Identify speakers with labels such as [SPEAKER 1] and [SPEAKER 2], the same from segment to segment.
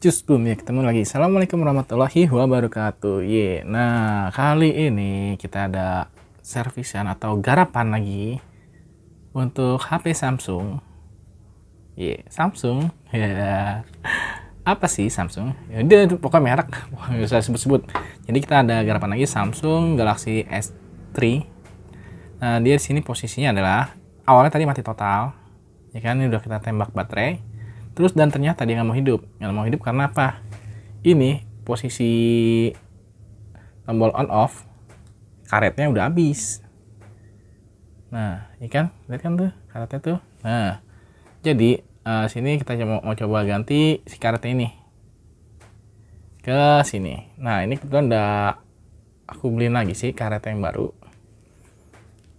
[SPEAKER 1] Cus Bumi, ketemu lagi. Assalamualaikum warahmatullahi wabarakatuh. Ye, yeah. nah kali ini kita ada servisan atau garapan lagi untuk HP Samsung. Ye, yeah. Samsung. Ya, apa sih Samsung? Ya, dia pokoknya merek, saya sebut-sebut. Jadi kita ada garapan lagi Samsung Galaxy S3. Nah, dia di sini posisinya adalah awalnya tadi mati total, ya kan? Ini udah kita tembak baterai terus dan ternyata dia nggak mau hidup nggak mau hidup karena apa ini posisi tombol on off karetnya udah habis nah ikan iya ya lihat kan tuh karetnya tuh nah jadi uh, sini kita coba mau coba ganti si karet ini ke sini nah ini kebetulan udah aku beliin lagi sih karet yang baru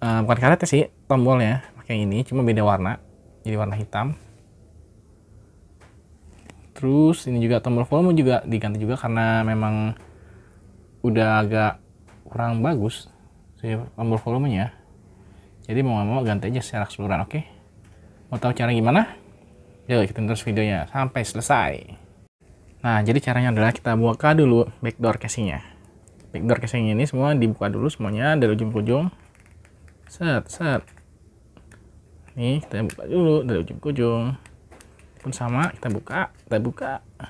[SPEAKER 1] uh, bukan karetnya sih tombolnya pakai ini cuma beda warna jadi warna hitam terus ini juga tombol volume juga diganti juga karena memang udah agak kurang bagus si tombol volumenya jadi mau mau ganti aja secara keseluruhan oke okay? mau tahu cara gimana yuk kita terus videonya sampai selesai nah jadi caranya adalah kita buka dulu backdoor casingnya backdoor casing ini semua dibuka dulu semuanya dari ujung ke ujung set set Ini kita buka dulu dari ujung ke ujung pun sama kita buka kita buka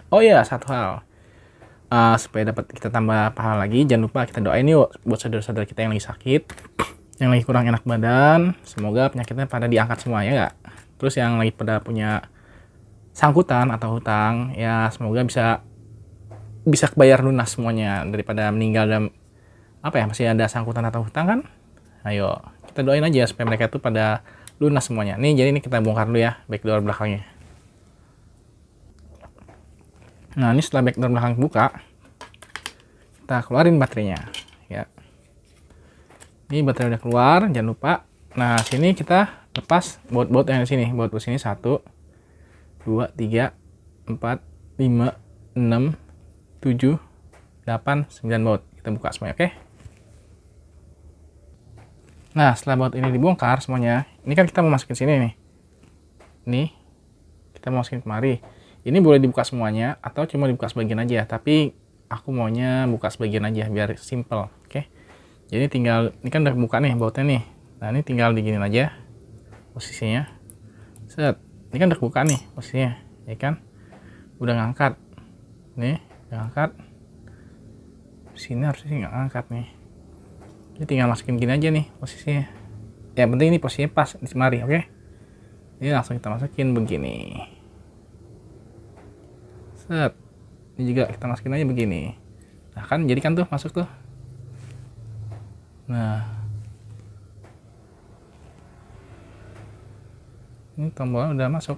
[SPEAKER 1] oh ya satu hal uh, supaya dapat kita tambah pahala lagi jangan lupa kita doain yuk buat saudara-saudara kita yang lagi sakit yang lagi kurang enak badan semoga penyakitnya pada diangkat semua ya terus yang lagi pada punya sangkutan atau hutang ya semoga bisa bisa bayar lunas semuanya daripada meninggal dan apa ya masih ada sangkutan atau hutang kan ayo kita doain aja supaya mereka itu pada lunas semuanya nih jadi ini kita bongkar dulu ya back door belakangnya Nah, ini setelah backdoor belakang buka, kita keluarin baterainya, ya. Ini baterai udah keluar, jangan lupa. Nah, sini kita lepas baut-baut yang di sini. Baut-baut sini satu, dua, tiga, empat, lima, enam, tujuh, delapan, sembilan baut. Kita buka semuanya, oke? Okay? Nah, setelah baut ini dibongkar semuanya, ini kan kita mau masukin sini nih. Nih. Kita mau masukin kemari. Ini boleh dibuka semuanya atau cuma dibuka sebagian aja, ya, tapi aku maunya buka sebagian aja biar simple, oke? Okay? Jadi tinggal ini kan udah buka nih bautnya nih. Nah, ini tinggal diginin aja posisinya. Set. Ini kan udah buka nih posisinya, ya kan? Udah ngangkat. Nih, udah ngangkat. Sini harusnya nggak ngangkat nih. Ini tinggal masukin gini aja nih posisinya. Ya penting ini posisinya pas di semari, oke? Okay? Ini langsung kita masukin begini. Set. Ini juga kita masukin aja begini. Nah, kan jadikan tuh masuk tuh. Nah. Ini tombolnya udah masuk.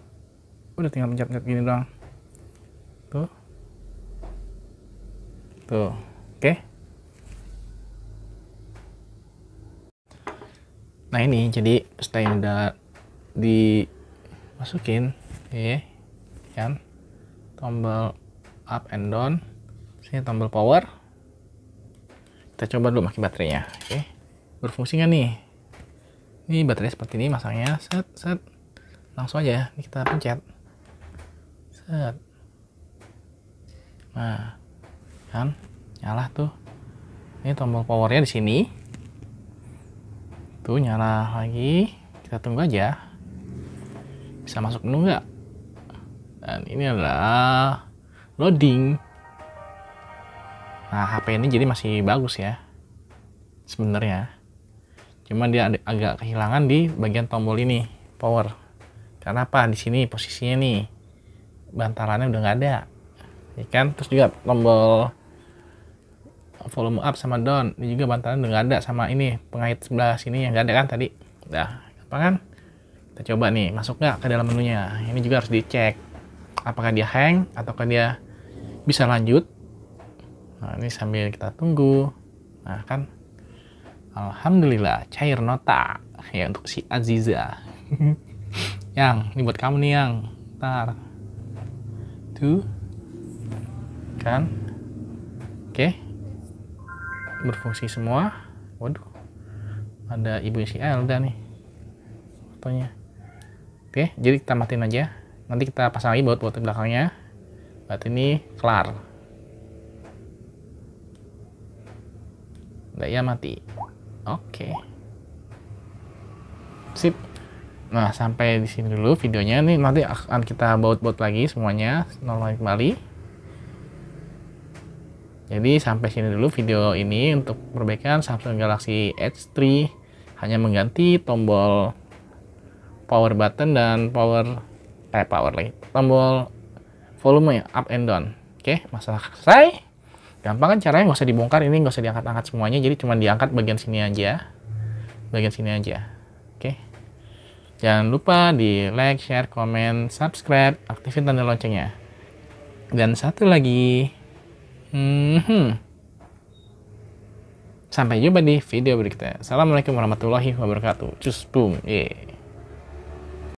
[SPEAKER 1] Udah tinggal pencet-pencet gini doang. Tuh. Tuh. Oke. Okay. Nah ini jadi standar udah dimasukin, ya, okay. kan? tombol up and down sini tombol power kita coba dulu pakai baterainya oke okay. berfungsi nggak nih ini baterai seperti ini masangnya set set langsung aja ini kita pencet set nah kan nyala tuh ini tombol powernya di sini tuh nyala lagi kita tunggu aja bisa masuk menu nggak dan ini adalah loading nah HP ini jadi masih bagus ya sebenarnya cuman dia agak kehilangan di bagian tombol ini power karena apa di sini posisinya nih bantalannya udah nggak ada ya kan terus juga tombol volume up sama down ini juga bantalan udah nggak ada sama ini pengait sebelah sini yang nggak ada kan tadi Dah. apa kan kita coba nih masuk nggak ke dalam menunya ini juga harus dicek apakah dia hang ataukah dia bisa lanjut nah ini sambil kita tunggu nah kan Alhamdulillah cair nota ya untuk si Aziza yang ini buat kamu nih yang ntar tuh kan oke okay. berfungsi semua waduh ada ibu si Elda nih fotonya oke okay, jadi kita matiin aja nanti kita pasang lagi baut-baut belakangnya berarti ini kelar ya mati oke okay. sip nah sampai di sini dulu videonya nih nanti akan kita baut-baut lagi semuanya normal kembali jadi sampai sini dulu video ini untuk perbaikan Samsung Galaxy Edge 3 hanya mengganti tombol power button dan power eh power link tombol volume ya, up and down oke okay, masalah selesai gampang kan caranya nggak usah dibongkar ini nggak usah diangkat-angkat semuanya jadi cuma diangkat bagian sini aja bagian sini aja oke okay. jangan lupa di like share comment subscribe aktifin tanda loncengnya dan satu lagi hmm, sampai jumpa di video berikutnya assalamualaikum warahmatullahi wabarakatuh cus boom yeah.